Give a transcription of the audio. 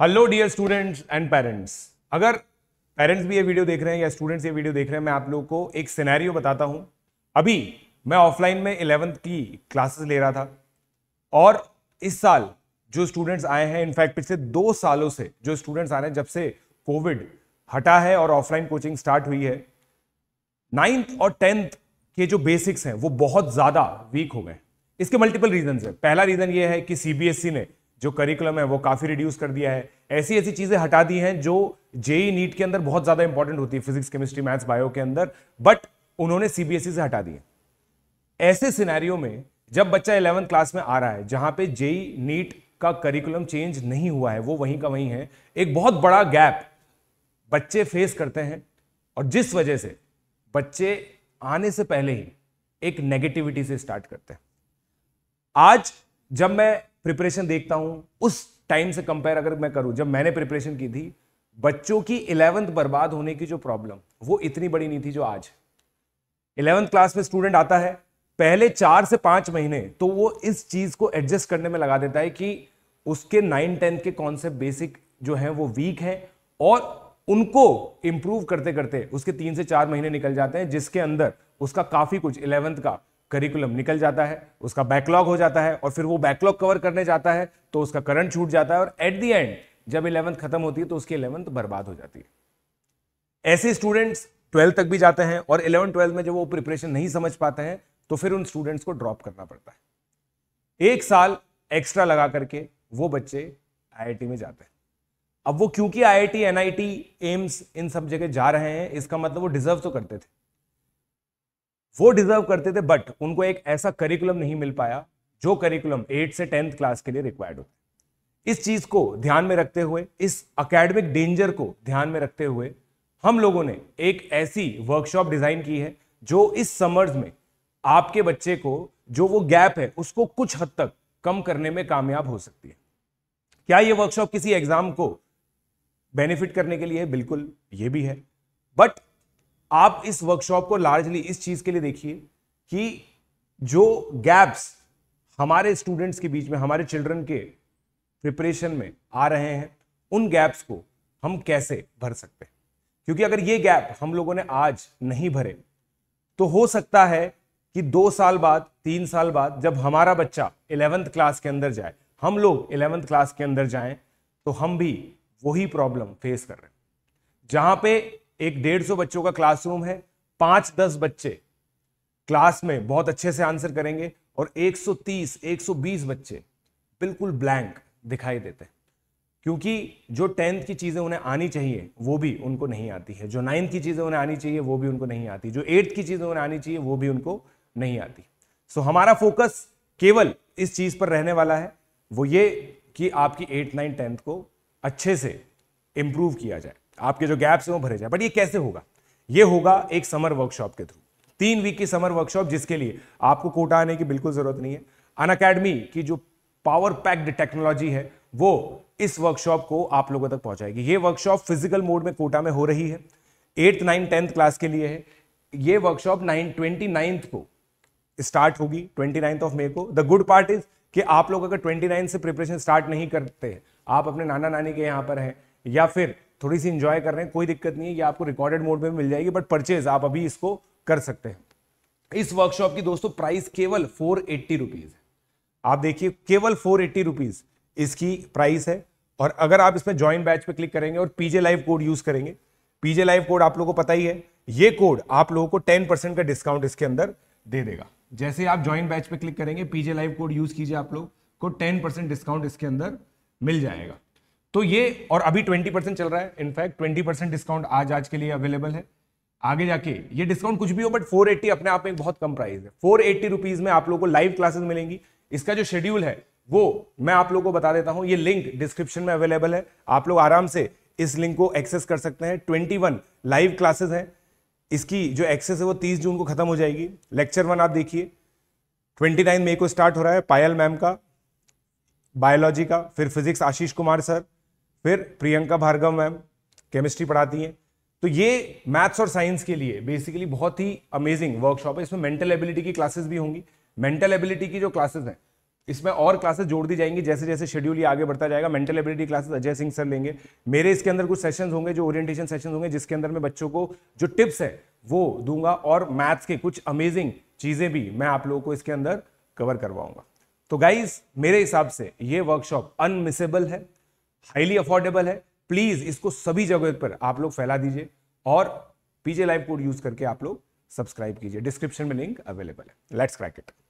hello dear students and parents अगर parents भी ये वीडियो देख रहे हैं या स्टूडेंट्स ये वीडियो देख रहे हैं मैं आप लोगों को एक सिनेरियो बताता हूं अभी मैं ऑफलाइन में इलेवंथ की क्लासेस ले रहा था और इस साल जो स्टूडेंट्स आए हैं इनफैक्ट पिछले दो सालों से जो स्टूडेंट्स आ रहे हैं जब से कोविड हटा है और ऑफलाइन कोचिंग स्टार्ट हुई है नाइन्थ और टेंथ के जो बेसिक्स हैं वो बहुत ज़्यादा वीक हो गए इसके मल्टीपल रीजन है पहला रीज़न ये है कि सी e ने जो करिकुलम है वो काफ़ी रिड्यूस कर दिया है ऐसी ऐसी चीज़ें हटा दी हैं जो जेई e नीट के अंदर बहुत ज़्यादा इंपॉर्टेंट होती है फिजिक्स केमिस्ट्री मैथ्स बायो के अंदर बट उन्होंने सीबीएसई e से हटा दिए ऐसे सिनेरियो में जब बच्चा इलेवंथ क्लास में आ रहा है जहाँ पे जेई e नीट का करिकुलम चेंज नहीं हुआ है वो वहीं का वहीं है एक बहुत बड़ा गैप बच्चे फेस करते हैं और जिस वजह से बच्चे आने से पहले ही एक नेगेटिविटी से स्टार्ट करते हैं आज जब मैं प्रिपरेशन देखता हूँ उस टाइम से कंपेयर अगर मैं करूँ जब मैंने प्रिपरेशन की थी बच्चों की इलेवंथ बर्बाद होने की जो प्रॉब्लम वो इतनी बड़ी नहीं थी जो आज इलेवंथ क्लास में स्टूडेंट आता है पहले चार से पाँच महीने तो वो इस चीज़ को एडजस्ट करने में लगा देता है कि उसके नाइन टेंथ के कॉन्सेप्ट बेसिक जो हैं वो वीक हैं और उनको इम्प्रूव करते करते उसके तीन से चार महीने निकल जाते हैं जिसके अंदर उसका काफ़ी कुछ इलेवंथ का करिकुलम निकल जाता है उसका बैकलॉग हो जाता है और फिर वो बैकलॉग कवर करने जाता है तो उसका करंट छूट जाता है और एट दी एंड जब इलेवंथ खत्म होती है तो उसकी इलेवंथ बर्बाद हो जाती है ऐसे स्टूडेंट्स ट्वेल्थ तक भी जाते हैं और इलेवन ट्वेल्थ में जब वो प्रिपरेशन नहीं समझ पाते हैं तो फिर उन स्टूडेंट्स को ड्रॉप करना पड़ता है एक साल एक्स्ट्रा लगा करके वो बच्चे आई में जाते हैं अब वो क्योंकि आई एनआईटी एम्स इन सब जगह जा रहे हैं इसका मतलब वो डिजर्व तो करते थे वो डिजर्व करते थे बट उनको एक ऐसा करिकुलम नहीं मिल पाया जो करिकुलम एट से टेंथ क्लास के लिए रिक्वायर्ड होते इस चीज को ध्यान में रखते हुए इस अकेडमिक डेंजर को ध्यान में रखते हुए हम लोगों ने एक ऐसी वर्कशॉप डिजाइन की है जो इस समर्स में आपके बच्चे को जो वो गैप है उसको कुछ हद तक कम करने में कामयाब हो सकती है क्या ये वर्कशॉप किसी एग्जाम को बेनिफिट करने के लिए बिल्कुल ये भी है बट आप इस वर्कशॉप को लार्जली इस चीज के लिए देखिए कि जो गैप्स हमारे स्टूडेंट्स के बीच में हमारे चिल्ड्रन के प्रिपरेशन में आ रहे हैं उन गैप्स को हम कैसे भर सकते हैं क्योंकि अगर ये गैप हम लोगों ने आज नहीं भरे तो हो सकता है कि दो साल बाद तीन साल बाद जब हमारा बच्चा इलेवेंथ क्लास के अंदर जाए हम लोग इलेवेंथ क्लास के अंदर जाएं तो हम भी वही प्रॉब्लम फेस कर रहे हैं जहां पे एक डेढ़ सौ बच्चों का क्लासरूम है पांच दस बच्चे क्लास में बहुत अच्छे से आंसर करेंगे और 130 120 बच्चे बिल्कुल ब्लैंक दिखाई देते हैं क्योंकि जो टेंथ की चीज़ें उन्हें आनी चाहिए वो भी उनको नहीं आती है जो नाइन्थ की चीज़ें उन्हें आनी चाहिए वो भी उनको नहीं आती जो एट्थ की चीज़ें उन्हें आनी चाहिए वो भी उनको नहीं आती सो हमारा फोकस केवल इस चीज़ पर रहने वाला है वो ये कि आपकी एट नाइन टेंथ को अच्छे से इम्प्रूव किया जाए आपके जो गैप्स हैं वो भरे जाए बट ये कैसे होगा ये होगा एक समर वर्कशॉप के थ्रू तीन वीक की समर वर्कशॉप जिसके लिए आपको कोटा आने की बिल्कुल जरूरत नहीं है अन अकेडमी की जो पावर पैक्ड टेक्नोलॉजी है वो इस वर्कशॉप को आप लोगों तक पहुंचाएगी ये वर्कशॉप फिजिकल मोड में कोटा में हो रही है एट्थ नाइन टेंथ क्लास के लिए है ये वर्कशॉप नाइन ट्वेंटी नाइन्थ को स्टार्ट होगी ट्वेंटी नाइन्थ ऑफ मे को द गुड पार्ट इज कि आप लोग अगर ट्वेंटी से प्रिपरेशन स्टार्ट नहीं करते आप अपने नाना नानी के यहाँ पर हैं या फिर थोड़ी सी इंजॉय कर रहे हैं कोई दिक्कत नहीं है ये आपको रिकॉर्डेड मोड में मिल जाएगी बट परचेज आप अभी इसको कर सकते हैं इस वर्कशॉप की दोस्तों प्राइस केवल फोर एट्टी रुपीज है आप देखिए केवल फोर एट्टी रुपीज इसकी प्राइस है और अगर आप इसमें ज्वाइन बैच पे क्लिक करेंगे और पीजे लाइव कोड यूज करेंगे पीजे लाइव कोड आप लोगों को पता ही है ये कोड आप लोगों को टेन परसेंट का डिस्काउंट इसके अंदर दे देगा जैसे आप ज्वाइन बैच पे क्लिक करेंगे पीजे लाइव कोड यूज कीजिए आप लोग को टेन परसेंट डिस्काउंट इसके अंदर मिल जाएगा तो ये और अभी 20 परसेंट चल रहा है इनफैक्ट 20 परसेंट डिस्काउंट आज आज के लिए अवेलेबल है आगे जाके ये डिस्काउंट कुछ भी हो बट 480 अपने आप में बहुत कम प्राइस है 480 एट्टी रुपीज में आप लोगों को लाइव क्लासेस मिलेंगी इसका जो शेड्यूल है वो मैं आप लोगों को बता देता हूं ये लिंक डिस्क्रिप्शन में अवेलेबल है आप लोग आराम से इस लिंक को एक्सेस कर सकते हैं ट्वेंटी लाइव क्लासेज है इसकी जो एक्सेस है वो तीस जून को खत्म हो जाएगी लेक्चर वन आप देखिए ट्वेंटी नाइन मई को स्टार्ट हो रहा है पायल मैम का बायोलॉजी का फिर फिजिक्स आशीष कुमार सर फिर प्रियंका भार्गव मैम केमिस्ट्री पढ़ाती हैं तो ये मैथ्स और साइंस के लिए बेसिकली बहुत ही अमेजिंग वर्कशॉप है इसमें मेंटल एबिलिटी की क्लासेस भी होंगी मेंटल एबिलिटी की जो क्लासेस हैं इसमें और क्लासेस जोड़ दी जाएंगी जैसे जैसे शेड्यूल ये आगे बढ़ता जाएगा mental ability classes Ajay Singh sir लेंगे मेरे इसके अंदर कुछ सेशंस होंगे जो ओरिएंटेशन सेशंस होंगे जिसके अंदर मैं बच्चों को जो टिप्स है वो दूंगा और मैथ्स के कुछ अमेजिंग चीज़ें भी मैं आप लोगों को इसके अंदर कवर करवाऊंगा तो गाइज मेरे हिसाब से ये वर्कशॉप अनमिसेबल है हाईली अफोर्डेबल है प्लीज इसको सभी जगह पर आप लोग फैला दीजिए और पीजे लाइव कोड यूज करके आप लोग सब्सक्राइब कीजिए डिस्क्रिप्शन में लिंक अवेलेबल है लेट्स क्रैक इट